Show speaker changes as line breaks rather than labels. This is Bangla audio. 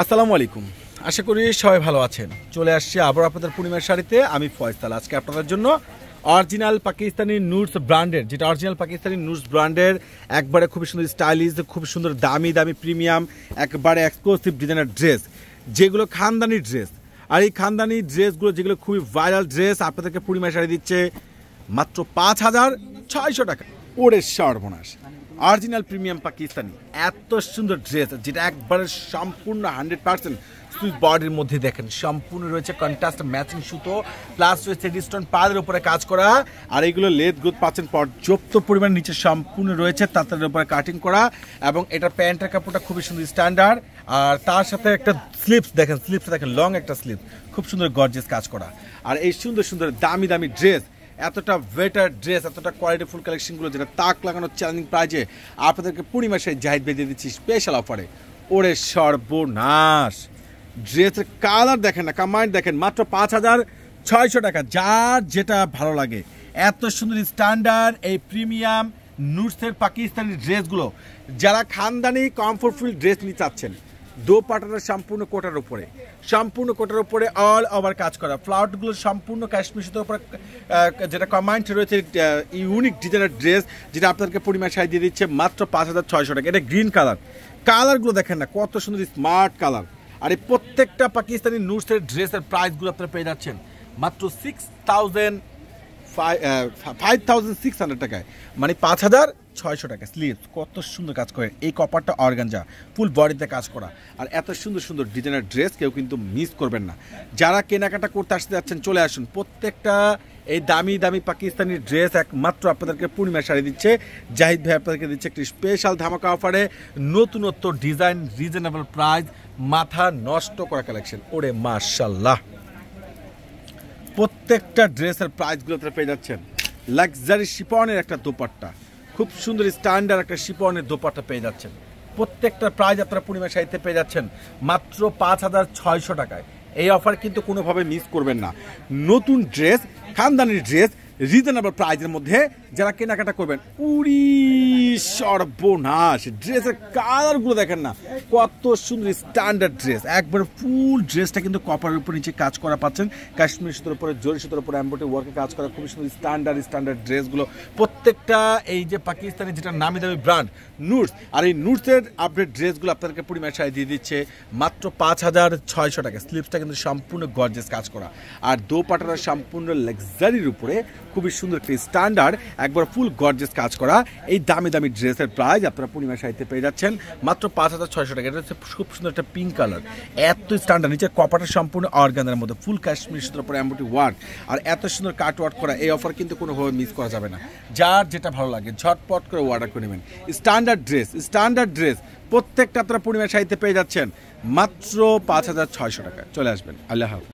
আসসালামু আলাইকুম আশা করি সবাই ভালো আছেন চলে আসছি আবার আপনাদের পূর্ণিমার শাড়িতে আমি ফয়সাল আজকে আপনাদের জন্য অরিজিনাল পাকিস্তানি নুডস ব্র্যান্ডের যেটা অরিজিনাল পাকিস্তানি নুডস ব্র্যান্ডের একবারে খুব সুন্দর স্টাইলিশ খুব সুন্দর দামি দামি প্রিমিয়াম একবারে এক্সক্লুসিভ ডিজাইনের ড্রেস যেগুলো খানদানি ড্রেস আর এই খানদানি ড্রেসগুলো যেগুলো খুবই ভাইরাল ড্রেস আপনাদেরকে পূর্ণিমার শাড়ি দিচ্ছে মাত্র পাঁচ হাজার ছয়শো টাকা ওরের সর্বনাশ অরিজিনাল প্রিমিয়াম পাকিস্তানি এত সুন্দর ড্রেস যেটা একবারে সম্পূর্ণ হান্ড্রেড পার্সেন্ট সুইচ বডির মধ্যে দেখেন সম্পূর্ণ রয়েছে কন্ট্রাস্ট ম্যাচিং সুতো প্লাস রয়েছে রিস্টন পাদের উপরে কাজ করা আর এইগুলো লেদ গ্রোথ পাচ্ছেন পর্যাপ্ত পরিমাণ নিচে সম্পূর্ণ রয়েছে তাঁতের উপরে কাটিং করা এবং এটা প্যান্টের কাপড়টা খুবই সুন্দর স্ট্যান্ডার্ড আর তার সাথে একটা স্লিপস দেখেন স্লিপস দেখেন লং একটা স্লিপ খুব সুন্দর গর্জেস কাজ করা আর এই সুন্দর সুন্দর দামি দামি ড্রেস এতটা বেটার ড্রেস এতটা কোয়ালিটিফুল কালেকশনগুলো যেটা তাক লাগানোর চ্যালেঞ্জিং প্রাইজে আপনাদেরকে পূর্ণি মাসে জাহিদ বেঁধে দিচ্ছি স্পেশাল অফারে ওরে সর্বনাশ ড্রেসের কালার দেখেন না কামাইন্ড দেখেন মাত্র পাঁচ হাজার ছয়শো টাকা যার যেটা ভালো লাগে এত সুন্দর স্ট্যান্ডার্ড এই প্রিমিয়াম নুটসের পাকিস্তানি ড্রেসগুলো যারা খানদানি কমফোর্টফুল ড্রেস নিয়ে চাচ্ছেন দোপাটাটা সম্পূর্ণ কোটার উপরে সম্পূর্ণ কোটার উপরে অল ওভার কাজ করা ফ্লাওয়ারগুলো সম্পূর্ণ কাশ্মীর সুতোর উপরে যেটা কম্বাইন্ড রয়েছে ইউনিক ডিজাইনের ড্রেস যেটা আপনাদেরকে পরিমাণ সাই দিয়ে দিচ্ছে মাত্র পাঁচ হাজার ছয়শো টাকা এটা গ্রিন কালার কালারগুলো দেখেন না কত সুন্দর স্মার্ট কালার আর এই প্রত্যেকটা পাকিস্তানি নুটসের ড্রেসের প্রাইসগুলো আপনারা পেয়ে যাচ্ছেন মাত্র six thousand five thousand six টাকায় মানে পাঁচ হাজার ছয়শো টাকা স্লিপ কত সুন্দর কাজ করে এই কপারটা অর্গানজা ফুল বডিতে কাজ করা আর এত সুন্দর সুন্দর ডিজাইনের ড্রেস কেউ কিন্তু মিস করবেন না যারা কেনাকাটা করতে আসতে যাচ্ছেন চলে আসুন প্রত্যেকটা এই দামি দামি পাকিস্তানি ড্রেস একমাত্র আপনাদেরকে পূর্ণিমা শাড়ি দিচ্ছে জাহিদ ভাই আপনাদেরকে দিচ্ছে একটি স্পেশাল ধামাকা অফারে নতুনত্ব ডিজাইন রিজনেবল প্রাইস মাথা নষ্ট করা কালেকশন ওরে মার্শাল্লাহ প্রত্যেকটা ড্রেসের প্রাইসগুলো তারা পেয়ে যাচ্ছেন লাক্সারি শিপনের একটা দোপাট্টা খুব সুন্দর স্ট্যান্ডার্ড একটা শিপনের দোপাট্টা পেয়ে যাচ্ছেন প্রত্যেকটা প্রাইজ আপনারা পূর্ণিমা সাহিত্যে পেয়ে যাচ্ছেন মাত্র পাঁচ হাজার ছয়শো টাকায় এই অফার কিন্তু কোনোভাবে মিস করবেন না নতুন ড্রেস খানদানির ড্রেস রিজনেবল প্রাইজের মধ্যে যারা কেনাকাটা করবেন উড়ি সর্বনাশ ড্রেসের গুলো দেখেন না কত সুন্দর স্ট্যান্ডার্ড ড্রেস একবার ফুল ড্রেসটা কিন্তু কপারের উপর নিচে কাজ করা পাচ্ছেন কাশ্মীর সুতোর উপরে জরি সুতোর উপরে অ্যাম্বোটি ওয়ার্কে কাজ করা খুবই সুন্দর স্ট্যান্ডার্ড স্ট্যান্ডার্ড ড্রেসগুলো প্রত্যেকটা এই যে পাকিস্তানের যেটা নামি দামি ব্র্যান্ড নুটস আর এই নুটসের আপডেট ড্রেসগুলো আপনাদেরকে পরিমাণ সাই দিয়ে দিচ্ছে মাত্র পাঁচ হাজার ছয়শো টাকা স্লিপসটা কিন্তু সম্পূর্ণ গর্জেস কাজ করা আর দোপাটাটা সম্পূর্ণ লাক্সারির উপরে খুবই সুন্দর একটা স্ট্যান্ডার্ড একবার ফুল গর্জেস কাজ করা এই দামি দামি দামি ড্রেসের প্রাইস আপনারা পূর্ণিমা সাহিত্যে পেয়ে যাচ্ছেন মাত্র পাঁচ হাজার ছয়শো টাকা এটা হচ্ছে খুব সুন্দর একটা পিঙ্ক কালার এত স্ট্যান্ডার্ড নিচে কপাটা সম্পূর্ণ অর্গানের মধ্যে ফুল কাশ্মীর সুন্দর পরে এমনটি ওয়ার্ক আর এত সুন্দর কাট ওয়ার্ক করা এই অফার কিন্তু কোনোভাবে মিস করা যাবে না যার যেটা ভালো লাগে ঝটপট করে অর্ডার করে নেবেন স্ট্যান্ডার্ড ড্রেস স্ট্যান্ডার্ড ড্রেস প্রত্যেকটা আপনারা পূর্ণিমা সাহিত্যে পেয়ে যাচ্ছেন মাত্র পাঁচ হাজার ছয়শো টাকা চলে আসবেন আল্লাহ হাফিজ